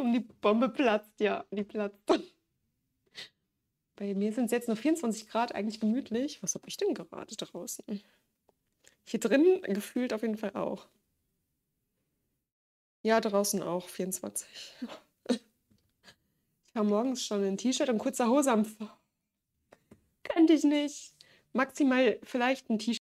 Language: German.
Und die Bombe platzt, ja, die platzt. Bei mir sind es jetzt nur 24 Grad, eigentlich gemütlich. Was habe ich denn gerade draußen? Hier drin gefühlt auf jeden Fall auch. Ja, draußen auch, 24. Ich war morgens schon ein T-Shirt und kurzer Hose am. Könnte ich nicht. Maximal vielleicht ein T-Shirt.